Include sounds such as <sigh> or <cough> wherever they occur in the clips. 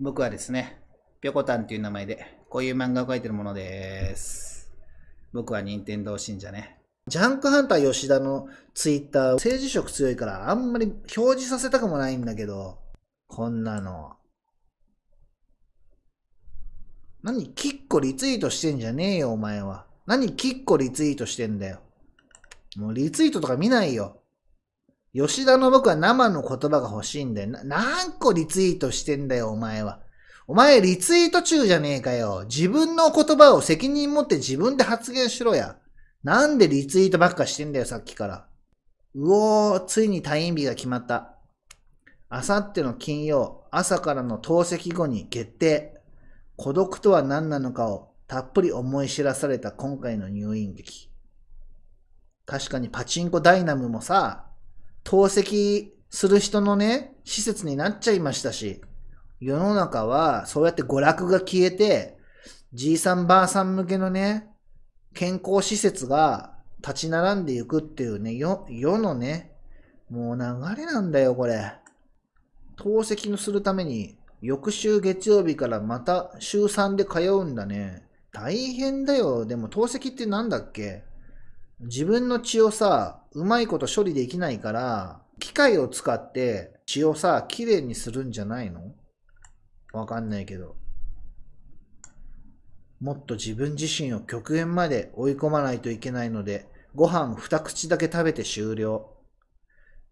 僕はですね、ぴょこたんっていう名前で、こういう漫画を描いてるものです。僕は任天堂信者ね。ジャンクハンター吉田のツイッター、政治色強いからあんまり表示させたくもないんだけど、こんなの。何きっこリツイートしてんじゃねえよ、お前は。何きっこリツイートしてんだよ。もうリツイートとか見ないよ。吉田の僕は生の言葉が欲しいんだよ。何個リツイートしてんだよ、お前は。お前リツイート中じゃねえかよ。自分の言葉を責任持って自分で発言しろや。なんでリツイートばっかしてんだよ、さっきから。うおー、ついに退院日が決まった。あさっての金曜、朝からの透析後に決定。孤独とは何なのかをたっぷり思い知らされた今回の入院劇。確かにパチンコダイナムもさ、透析する人のね、施設になっちゃいましたし、世の中はそうやって娯楽が消えて、じいさんばあさん向けのね、健康施設が立ち並んでいくっていうね、世、世のね、もう流れなんだよ、これ。透析のするために、翌週月曜日からまた週3で通うんだね。大変だよ。でも透析ってなんだっけ自分の血をさ、うまいこと処理できないから、機械を使って血をさ、きれいにするんじゃないのわかんないけど。もっと自分自身を極限まで追い込まないといけないので、ご飯二口だけ食べて終了。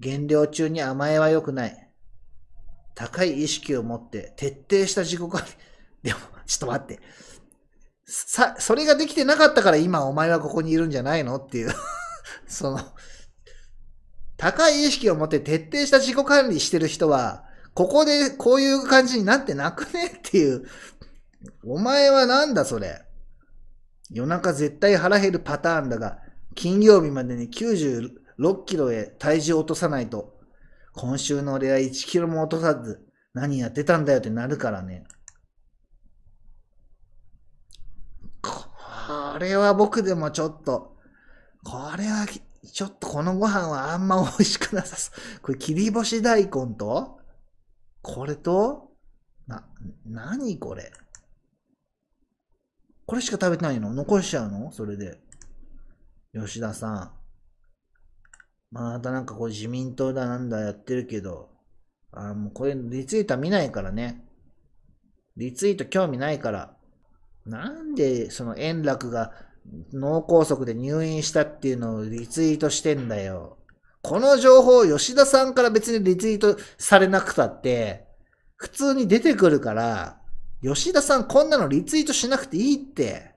減量中に甘えは良くない。高い意識を持って徹底した自己管理。<laughs> でも、ちょっと待って。さ、それができてなかったから今お前はここにいるんじゃないのっていう <laughs> その、高い意識を持って徹底した自己管理してる人は、ここでこういう感じになってなくねっていう。お前はなんだそれ。夜中絶対腹減るパターンだが、金曜日までに96キロへ体重を落とさないと、今週の俺は1キロも落とさず、何やってたんだよってなるからね。れは僕でもちょっと、これは、ちょっとこのご飯はあんま美味しくなさそう。<laughs> これ、切り干し大根と、これと、な、なにこれ。これしか食べてないの残しちゃうのそれで。吉田さん。またなんかこう自民党だなんだやってるけど、あもうこれリツイートは見ないからね。リツイート興味ないから。なんでその円楽が脳梗塞で入院したっていうのをリツイートしてんだよ。この情報吉田さんから別にリツイートされなくたって、普通に出てくるから、吉田さんこんなのリツイートしなくていいって。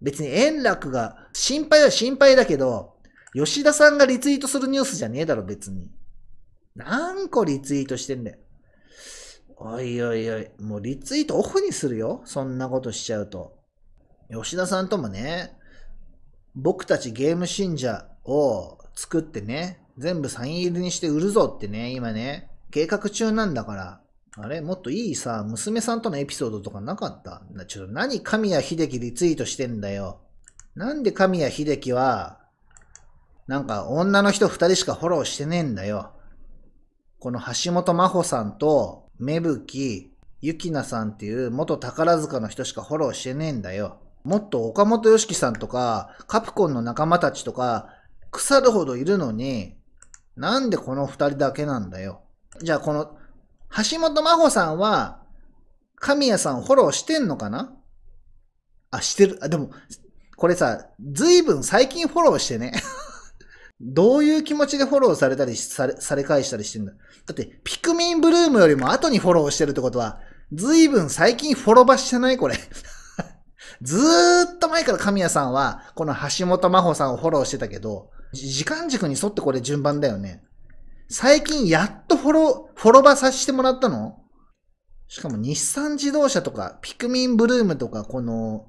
別に円楽が、心配は心配だけど、吉田さんがリツイートするニュースじゃねえだろ別に。何個リツイートしてんだよ。おいおいおい、もうリツイートオフにするよ。そんなことしちゃうと。吉田さんともね、僕たちゲーム信者を作ってね、全部サイン入りにして売るぞってね、今ね、計画中なんだから。あれもっといいさ、娘さんとのエピソードとかなかったちょっと何神谷秀樹リツイートしてんだよ。なんで神谷秀樹は、なんか女の人二人しかフォローしてねえんだよ。この橋本真帆さんと芽吹、ゆきなさんっていう元宝塚の人しかフォローしてねえんだよ。もっと岡本よしきさんとか、カプコンの仲間たちとか、腐るほどいるのに、なんでこの二人だけなんだよ。じゃあこの、橋本真帆さんは、神谷さんフォローしてんのかなあ、してる。あ、でも、これさ、ずいぶん最近フォローしてね。<laughs> どういう気持ちでフォローされたりされ、され返したりしてんだ。だって、ピクミンブルームよりも後にフォローしてるってことは、ずいぶん最近フォロバしてないこれ。<laughs> ずーっと前から神谷さんは、この橋本真帆さんをフォローしてたけど、時間軸に沿ってこれ順番だよね。最近やっとフォロー、フォロバさせてもらったのしかも日産自動車とか、ピクミンブルームとか、この、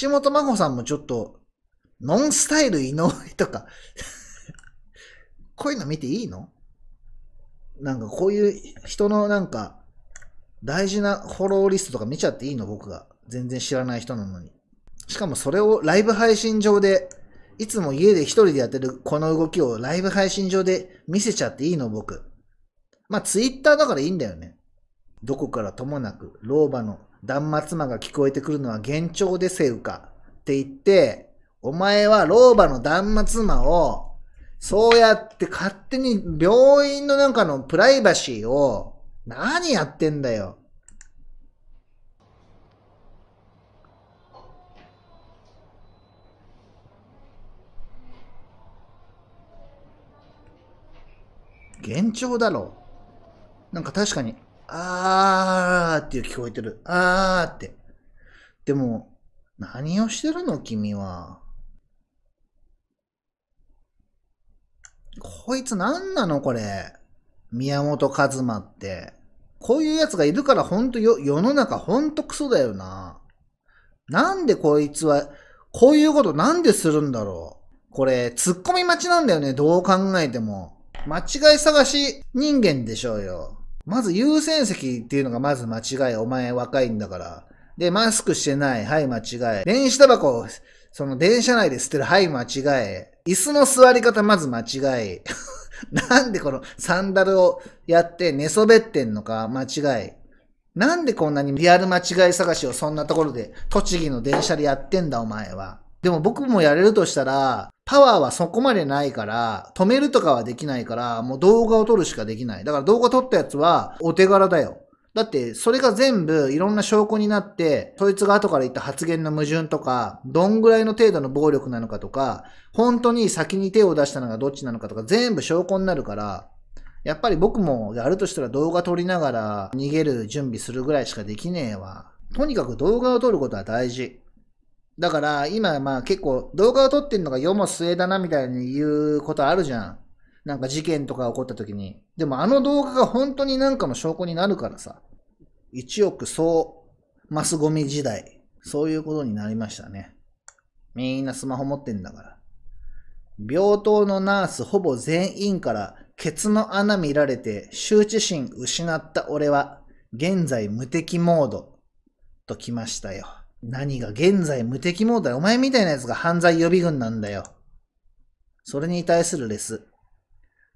橋本真帆さんもちょっと、ノンスタイル井上とか <laughs> こういうの見ていいのなんかこういう人のなんか大事なフォローリストとか見ちゃっていいの僕が。全然知らない人なのに。しかもそれをライブ配信上で、いつも家で一人でやってるこの動きをライブ配信上で見せちゃっていいの僕。まあツイッターだからいいんだよね。どこからともなく老婆の断末魔が聞こえてくるのは幻聴でせうかって言って、お前は老婆の断末魔をそうやって勝手に病院のなんかのプライバシーを何やってんだよ。幻聴だろう。なんか確かに、あーっていう聞こえてる。あーって。でも、何をしてるの君は。こいつ何なのこれ。宮本和馬って。こういう奴がいるからほんとよ、世の中ほんとクソだよな。なんでこいつは、こういうことなんでするんだろう。これ、突っ込み待ちなんだよね、どう考えても。間違い探し人間でしょうよ。まず優先席っていうのがまず間違い。お前若いんだから。で、マスクしてない。はい、間違い。電子タバコその電車内で捨てる、はい、間違え。椅子の座り方、まず間違え。<laughs> なんでこのサンダルをやって寝そべってんのか、間違い。なんでこんなにリアル間違い探しをそんなところで、栃木の電車でやってんだ、お前は。でも僕もやれるとしたら、パワーはそこまでないから、止めるとかはできないから、もう動画を撮るしかできない。だから動画撮ったやつは、お手柄だよ。だって、それが全部いろんな証拠になって、そいつが後から言った発言の矛盾とか、どんぐらいの程度の暴力なのかとか、本当に先に手を出したのがどっちなのかとか、全部証拠になるから、やっぱり僕もやるとしたら動画撮りながら逃げる準備するぐらいしかできねえわ。とにかく動画を撮ることは大事。だから今まあ結構動画を撮ってんのが世も末だなみたいに言うことあるじゃん。なんか事件とか起こった時に。でもあの動画が本当になんかの証拠になるからさ。1億総マスゴミ時代。そういうことになりましたね。みんなスマホ持ってんだから。病棟のナースほぼ全員からケツの穴見られて羞恥心失った俺は現在無敵モードと来ましたよ。何が現在無敵モードだよ。お前みたいなやつが犯罪予備軍なんだよ。それに対するレス。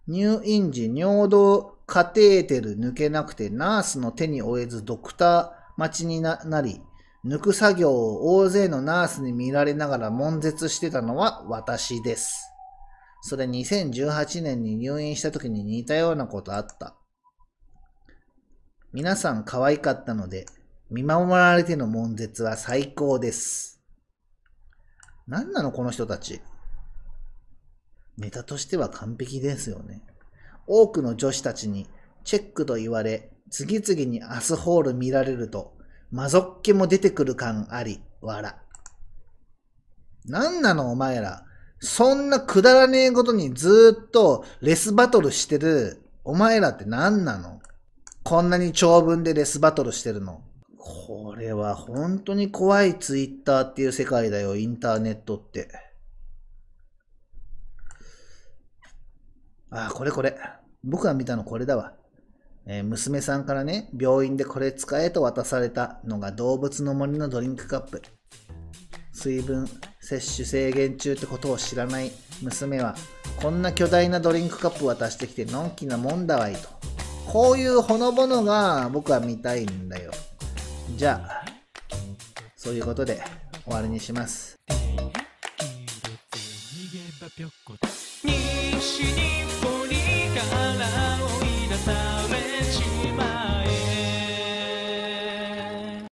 入院時尿道カテーテル抜けなくてナースの手に負えずドクター待ちになり、抜く作業を大勢のナースに見られながら悶絶してたのは私です。それ2018年に入院した時に似たようなことあった。皆さん可愛かったので、見守られての悶絶は最高です。何なのこの人たち。ネタとしては完璧ですよね。多くの女子たちにチェックと言われ、次々にアスホール見られると、マゾっ気も出てくる感あり、笑。なんなのお前ら。そんなくだらねえことにずっとレスバトルしてる、お前らって何なのこんなに長文でレスバトルしてるの。これは本当に怖いツイッターっていう世界だよ、インターネットって。ああ、これこれ。僕が見たのこれだわ。えー、娘さんからね、病院でこれ使えと渡されたのが動物の森のドリンクカップ。水分摂取制限中ってことを知らない娘は、こんな巨大なドリンクカップ渡してきてのんきなもんだわいと。こういうほのぼのが僕は見たいんだよ。じゃあ、そういうことで終わりにします。西に力をい出されちまう